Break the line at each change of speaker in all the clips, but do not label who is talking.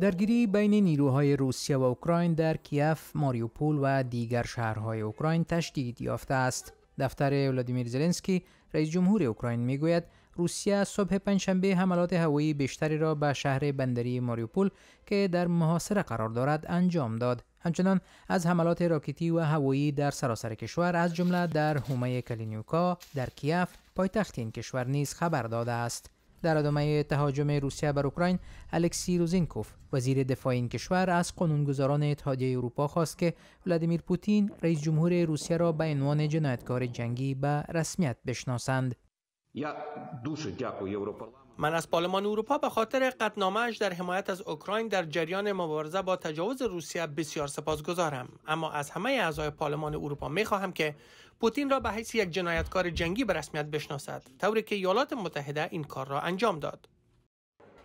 درگیری بین نیروهای روسیه و اوکراین در کیف، ماریوپول و دیگر شهرهای اوکراین تشدید یافته است. دفتر ولادیمیر زلنسکی رئیس جمهور اوکراین میگوید روسیه صبح پنجشنبه حملات هوایی بیشتری را به شهر بندری ماریوپول که در محاصره قرار دارد انجام داد. همچنان از حملات راکتی و هوایی در سراسر کشور از جمله در هومه کلینیوکا در کیف پایتخت این کشور نیز خبر داده است. در ادامه تهاجم روسیه بر اوکراین الکسی روزینکوف وزیر دفاع این کشور از قانونگذاران اتحادیه اروپا خواست که ولادیمیر پوتین رئیس جمهور روسیه را به عنوان جنایتکار جنگی به رسمیت بشناسند
من از پارلمان اروپا به خاطر قطنامهاش در حمایت از اوکراین در جریان مبارزه با تجاوز روسیه بسیار سپاسگزارم اما از همه اعضای پارلمان اروپا میخواهم که پوتین را به حیث یک جنایتکار جنگی به رسمیت بشناسد طوری که ایالات متحده این کار را انجام داد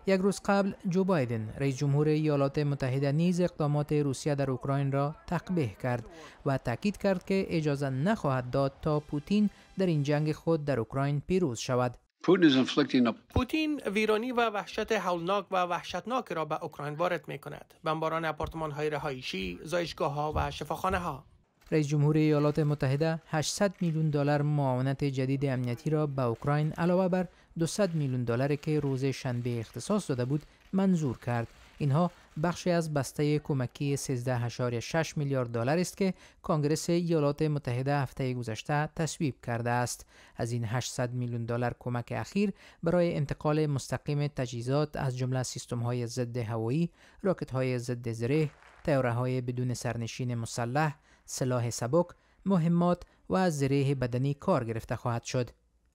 یک روز قبل جو بایدن رئیس جمهور ایالات متحده نیز اقدامات روسیه در اوکراین را تقبیه کرد و تاکید کرد که اجازه نخواهد داد تا پوتین در این جنگ خود در اوکراین پیروز شود
پوتین ویرانی و وحشت حولناک و وحشتناک را به اوکراین وارد می کند. بمباران آپارتمان های رهایشی، زایشگاه ها و شفاخانه ها.
رئیس جمهور ایالات متحده 800 میلیون دلار معاونت جدید امنیتی را به اوکراین علاوه بر 200 میلیون دلاری که روز شنبه اختصاص داده بود منظور کرد اینها بخشی از بسته کمکی 13.6 میلیارد دلار است که کنگره ایالات متحده هفته گذشته تصویب کرده است. از این 800 میلیون دلار کمک اخیر برای انتقال مستقیم تجهیزات از جمله سیستم های ضد هوایی، راکت های ضد زره، تیاره های بدون سرنشین مسلح، سلاح سبک، مهمات و زره بدنی کار گرفته خواهد شد.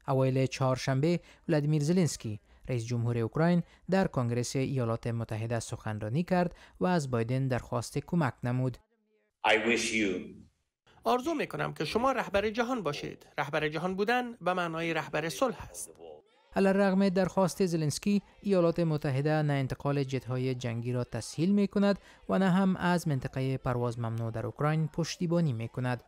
اوایل چهارشنبه ولادیمیر زلنسکی رئیس جمهور اوکراین در کنگره ایالات متحده سخنرانی کرد و از بایدن درخواست کمک نمود.
I wish آرزو که شما رهبر جهان باشید. رهبر جهان بودن به معنای رهبر صلح است.
علیرغم درخواست زلنسکی ایالات متحده نه انتقال جتهای جنگی را تسهیل می کند و نه هم از منطقه پرواز ممنوع در اوکراین پشتیبانی می کند.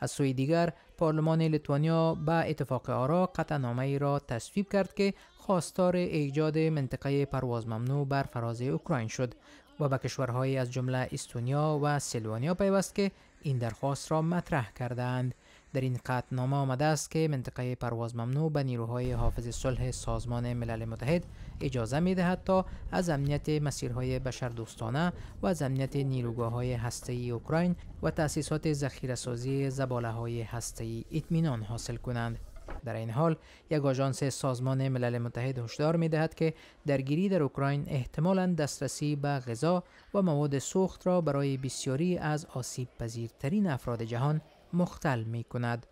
از سوی دیگر پارلمان لیتوانیا به اتفاق آرا نامه ای را تصویب کرد که خواستار ایجاد منطقه پرواز ممنوع بر فراز اوکراین شد و به کشورهایی از جمله استونیا و سلوانیا پیوست که این درخواست را مطرح کردند. در این نامه آمده است که منطقه پرواز ممنوع به نیروهای حافظ صلح سازمان ملل متحد اجازه می دهد تا از امنیت مسیرهای دوستانه و از امنیت نیروگاه های ای اوکراین و تأسیسات ذخیره‌سازی زباله های ای اطمینان حاصل کنند. در این حال یک آژانس سازمان ملل متحد هشدار می دهد که درگیری در اوکراین احتمالا دسترسی به غذا و مواد سوخت را برای بسیاری از آسیب پذیرترین افراد جهان مختل می کند.